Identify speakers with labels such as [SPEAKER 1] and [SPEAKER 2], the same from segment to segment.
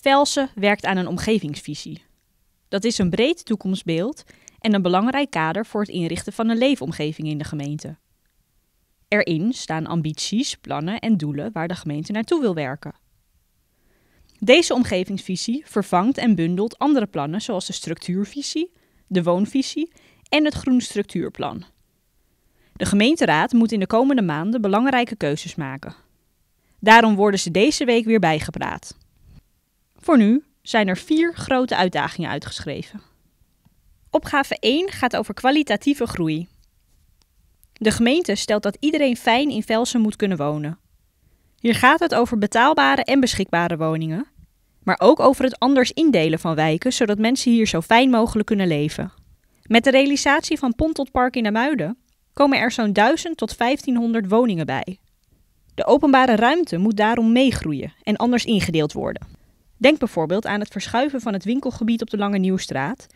[SPEAKER 1] Velsen werkt aan een omgevingsvisie. Dat is een breed toekomstbeeld en een belangrijk kader voor het inrichten van een leefomgeving in de gemeente. Erin staan ambities, plannen en doelen waar de gemeente naartoe wil werken. Deze omgevingsvisie vervangt en bundelt andere plannen zoals de structuurvisie, de woonvisie en het groen structuurplan. De gemeenteraad moet in de komende maanden belangrijke keuzes maken. Daarom worden ze deze week weer bijgepraat. Voor nu zijn er vier grote uitdagingen uitgeschreven. Opgave 1 gaat over kwalitatieve groei. De gemeente stelt dat iedereen fijn in Velsen moet kunnen wonen. Hier gaat het over betaalbare en beschikbare woningen, maar ook over het anders indelen van wijken zodat mensen hier zo fijn mogelijk kunnen leven. Met de realisatie van Park in de Muiden komen er zo'n 1000 tot 1500 woningen bij. De openbare ruimte moet daarom meegroeien en anders ingedeeld worden. Denk bijvoorbeeld aan het verschuiven van het winkelgebied op de Lange Nieuwstraat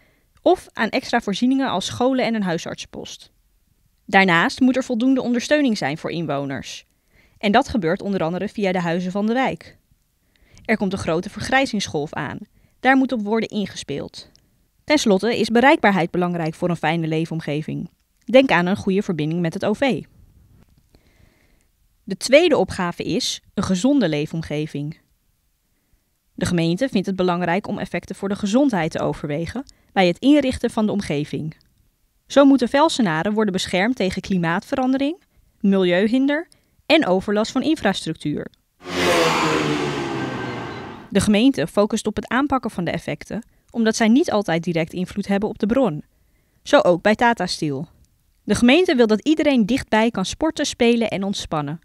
[SPEAKER 1] of aan extra voorzieningen als scholen en een huisartsenpost. Daarnaast moet er voldoende ondersteuning zijn voor inwoners. En dat gebeurt onder andere via de huizen van de wijk. Er komt een grote vergrijzingsgolf aan. Daar moet op worden ingespeeld. Ten slotte is bereikbaarheid belangrijk voor een fijne leefomgeving. Denk aan een goede verbinding met het OV. De tweede opgave is een gezonde leefomgeving. De gemeente vindt het belangrijk om effecten voor de gezondheid te overwegen bij het inrichten van de omgeving. Zo moeten velsenaren worden beschermd tegen klimaatverandering, milieuhinder en overlast van infrastructuur. De gemeente focust op het aanpakken van de effecten, omdat zij niet altijd direct invloed hebben op de bron. Zo ook bij Tata Steel. De gemeente wil dat iedereen dichtbij kan sporten, spelen en ontspannen.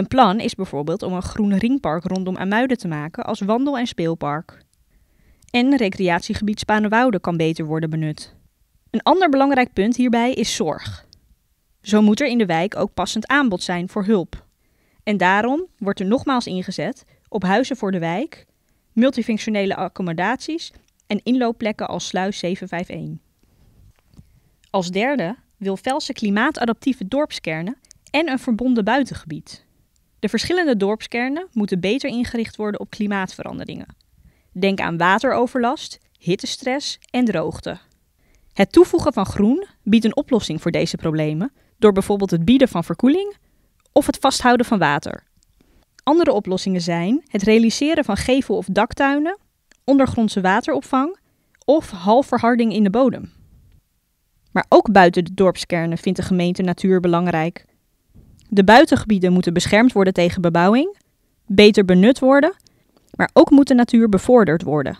[SPEAKER 1] Een plan is bijvoorbeeld om een groen ringpark rondom Amuiden te maken als wandel- en speelpark. En recreatiegebied Spanenwouden kan beter worden benut. Een ander belangrijk punt hierbij is zorg. Zo moet er in de wijk ook passend aanbod zijn voor hulp. En daarom wordt er nogmaals ingezet op huizen voor de wijk, multifunctionele accommodaties en inloopplekken als sluis 751. Als derde wil Velsen klimaatadaptieve dorpskernen en een verbonden buitengebied. De verschillende dorpskernen moeten beter ingericht worden op klimaatveranderingen. Denk aan wateroverlast, hittestress en droogte. Het toevoegen van groen biedt een oplossing voor deze problemen door bijvoorbeeld het bieden van verkoeling of het vasthouden van water. Andere oplossingen zijn het realiseren van gevel- of daktuinen, ondergrondse wateropvang of halfverharding in de bodem. Maar ook buiten de dorpskernen vindt de gemeente natuur belangrijk. De buitengebieden moeten beschermd worden tegen bebouwing, beter benut worden, maar ook moet de natuur bevorderd worden.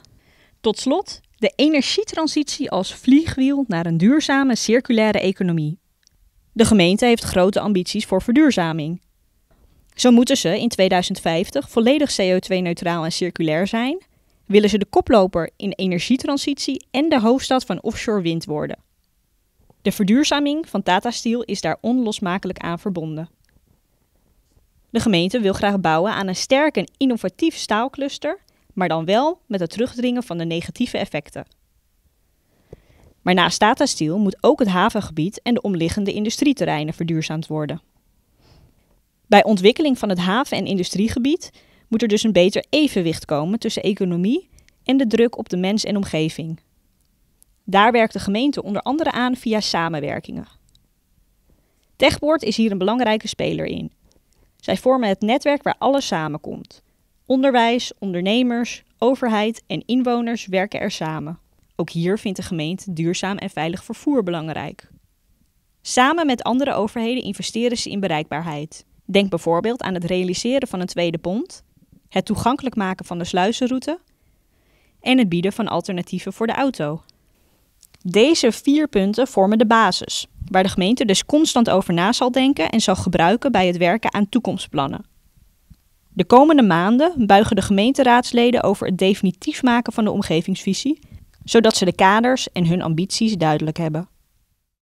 [SPEAKER 1] Tot slot de energietransitie als vliegwiel naar een duurzame circulaire economie. De gemeente heeft grote ambities voor verduurzaming. Zo moeten ze in 2050 volledig CO2-neutraal en circulair zijn, willen ze de koploper in energietransitie en de hoofdstad van offshore wind worden. De verduurzaming van Tata Steel is daar onlosmakelijk aan verbonden. De gemeente wil graag bouwen aan een sterk en innovatief staalcluster, maar dan wel met het terugdringen van de negatieve effecten. Maar naast Tata Steel moet ook het havengebied en de omliggende industrieterreinen verduurzaamd worden. Bij ontwikkeling van het haven- en industriegebied moet er dus een beter evenwicht komen tussen economie en de druk op de mens en omgeving. Daar werkt de gemeente onder andere aan via samenwerkingen. Techboard is hier een belangrijke speler in zij vormen het netwerk waar alles samenkomt. Onderwijs, ondernemers, overheid en inwoners werken er samen. Ook hier vindt de gemeente duurzaam en veilig vervoer belangrijk. Samen met andere overheden investeren ze in bereikbaarheid. Denk bijvoorbeeld aan het realiseren van een tweede pont, het toegankelijk maken van de sluizenroute en het bieden van alternatieven voor de auto. Deze vier punten vormen de basis, waar de gemeente dus constant over na zal denken en zal gebruiken bij het werken aan toekomstplannen. De komende maanden buigen de gemeenteraadsleden over het definitief maken van de omgevingsvisie, zodat ze de kaders en hun ambities duidelijk hebben.